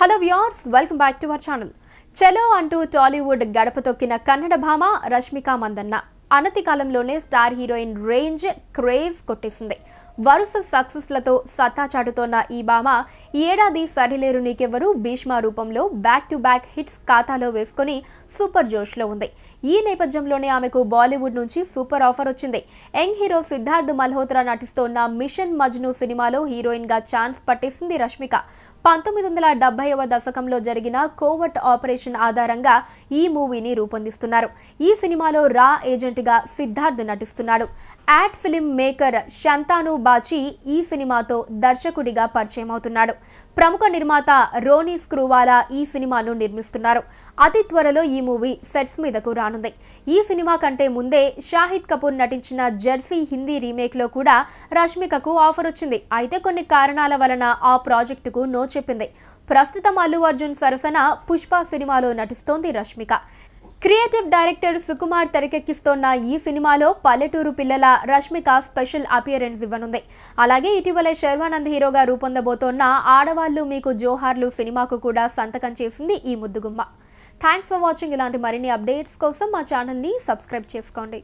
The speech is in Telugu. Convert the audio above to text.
hello viewers welcome back to our channel చలో అంటూ టాలీవుడ్ గడప తొక్కిన కన్నడ భామ రష్మిక మందన్న అనతి కాలంలోనే స్టార్ హీరోయిన్ రేంజ్ క్రేజ్ కొట్టేసింది వరుస సక్సెస్లతో సత్తా చాటుతోన్న ఈ భామ ఈ ఏడాది సరిలేరు నీకెవ్వరు భీష్మ రూపంలో బ్యాక్ టు బ్యాక్ హిట్స్ ఖాతాలో వేసుకొని సూపర్ జోష్లో ఉంది ఈ నేపథ్యంలోనే ఆమెకు బాలీవుడ్ నుంచి సూపర్ ఆఫర్ వచ్చింది యంగ్ హీరో సిద్ధార్థ్ మల్హోత్రా నటిస్తోన్న మిషన్ మజ్ను సినిమాలో హీరోయిన్గా ఛాన్స్ పట్టేసింది రష్మిక పంతొమ్మిది వందల డెబ్బైవ దశకంలో జరిగిన కోవర్ట్ ఆపరేషన్ ఆధారంగా ఈ మూవీని రూపొందిస్తున్నారు ఈ సినిమాలో రా ఏజెంట్గా సిద్ధార్థ్ నటిస్తున్నాడు ad film maker Shantanu Bagchi ఈ సినిమాతో దర్శకుడిగా పరిచయం అవుతున్నాడు ప్రముఖ నిర్మాత రోనీ స్క్రూవాలా ఈ సినిమాను నిర్మిస్తున్నారు అతి త్వరలో ఈ మూవీ సెట్స్ మీదకు రానుంది ఈ సినిమా కంటే ముందే షాహిద్ కపూర్ నటించిన జెర్సీ హిందీ రీమేక్లో కూడా రష్మికకు ఆఫర్ వచ్చింది అయితే కొన్ని కారణాల వలన ఆ ప్రాజెక్టుకు నో చెప్పింది ప్రస్తుతం అల్లు అర్జున్ సరసన పుష్ప సినిమాలో నటిస్తోంది రష్మిక క్రియేటివ్ డైరెక్టర్ సుకుమార్ తెరకెక్కిస్తోన్న ఈ సినిమాలో పల్లెటూరు పిల్లల రష్మిక స్పెషల్ అపియరెన్స్ ఇవ్వనుంది అలాగే ఇటీవలే శర్వానంద్ హీరోగా రూపొందబోతోన్న ఆడవాళ్లు మీకు జోహార్లు సినిమాకు కూడా సంతకం చేసింది ఈ ముద్దుగుమ్మ థ్యాంక్స్ ఫర్ వాచింగ్ ఇలాంటి మరిన్ని అప్డేట్స్ కోసం మా ఛానల్ని సబ్స్క్రైబ్ చేసుకోండి